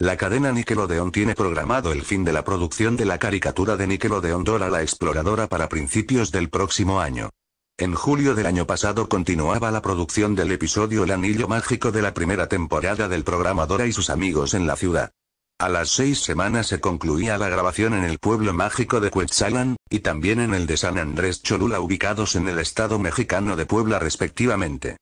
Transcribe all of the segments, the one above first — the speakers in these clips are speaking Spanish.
La cadena Nickelodeon tiene programado el fin de la producción de la caricatura de Nickelodeon Dora la Exploradora para principios del próximo año. En julio del año pasado continuaba la producción del episodio El Anillo Mágico de la primera temporada del programadora y sus amigos en la ciudad. A las seis semanas se concluía la grabación en el pueblo mágico de Quetzalan, y también en el de San Andrés Cholula ubicados en el estado mexicano de Puebla respectivamente.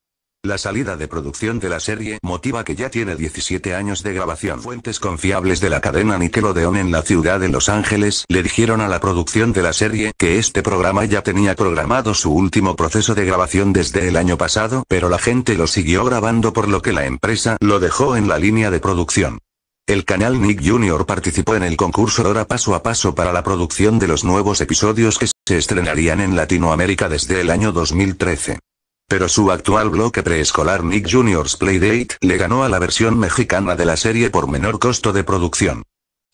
La salida de producción de la serie motiva que ya tiene 17 años de grabación. Fuentes confiables de la cadena Nickelodeon en la ciudad de Los Ángeles le dijeron a la producción de la serie que este programa ya tenía programado su último proceso de grabación desde el año pasado, pero la gente lo siguió grabando por lo que la empresa lo dejó en la línea de producción. El canal Nick Jr. participó en el concurso ahora Paso a Paso para la producción de los nuevos episodios que se estrenarían en Latinoamérica desde el año 2013. Pero su actual bloque preescolar Nick Jr.'s Playdate le ganó a la versión mexicana de la serie por menor costo de producción.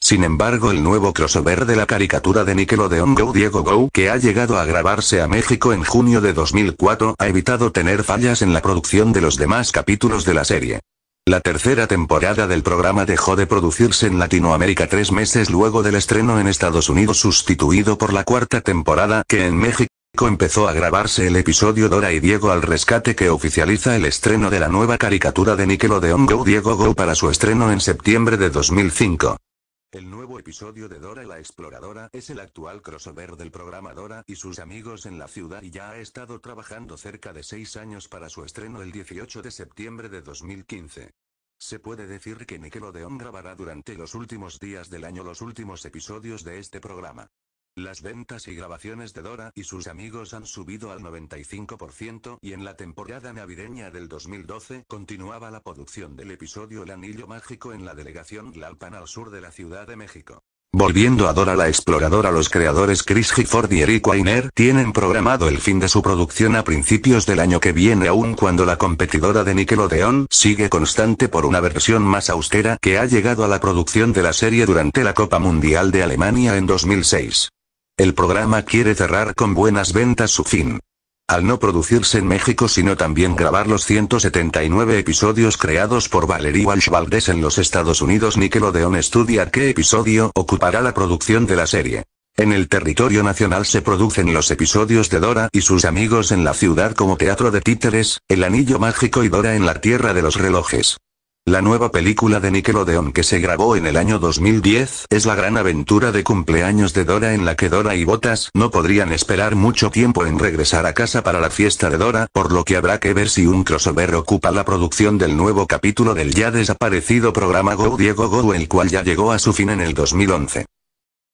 Sin embargo el nuevo crossover de la caricatura de Nickelodeon Go Diego Go que ha llegado a grabarse a México en junio de 2004 ha evitado tener fallas en la producción de los demás capítulos de la serie. La tercera temporada del programa dejó de producirse en Latinoamérica tres meses luego del estreno en Estados Unidos sustituido por la cuarta temporada que en México empezó a grabarse el episodio Dora y Diego al rescate que oficializa el estreno de la nueva caricatura de Nickelodeon Go Diego Go para su estreno en septiembre de 2005. El nuevo episodio de Dora la Exploradora es el actual crossover del programa Dora y sus amigos en la ciudad y ya ha estado trabajando cerca de seis años para su estreno el 18 de septiembre de 2015. Se puede decir que Nickelodeon grabará durante los últimos días del año los últimos episodios de este programa. Las ventas y grabaciones de Dora y sus amigos han subido al 95% y en la temporada navideña del 2012 continuaba la producción del episodio El Anillo Mágico en la delegación Lalpan al sur de la Ciudad de México. Volviendo a Dora la Exploradora los creadores Chris Gifford y Eric Weiner tienen programado el fin de su producción a principios del año que viene aún cuando la competidora de Nickelodeon sigue constante por una versión más austera que ha llegado a la producción de la serie durante la Copa Mundial de Alemania en 2006. El programa quiere cerrar con buenas ventas su fin. Al no producirse en México sino también grabar los 179 episodios creados por Valerie Walsh Valdés en los Estados Unidos Nickelodeon estudia qué episodio ocupará la producción de la serie. En el territorio nacional se producen los episodios de Dora y sus amigos en la ciudad como Teatro de Títeres, El Anillo Mágico y Dora en la Tierra de los Relojes. La nueva película de Nickelodeon que se grabó en el año 2010 es la gran aventura de cumpleaños de Dora en la que Dora y Botas no podrían esperar mucho tiempo en regresar a casa para la fiesta de Dora, por lo que habrá que ver si un crossover ocupa la producción del nuevo capítulo del ya desaparecido programa Go Diego Go el cual ya llegó a su fin en el 2011.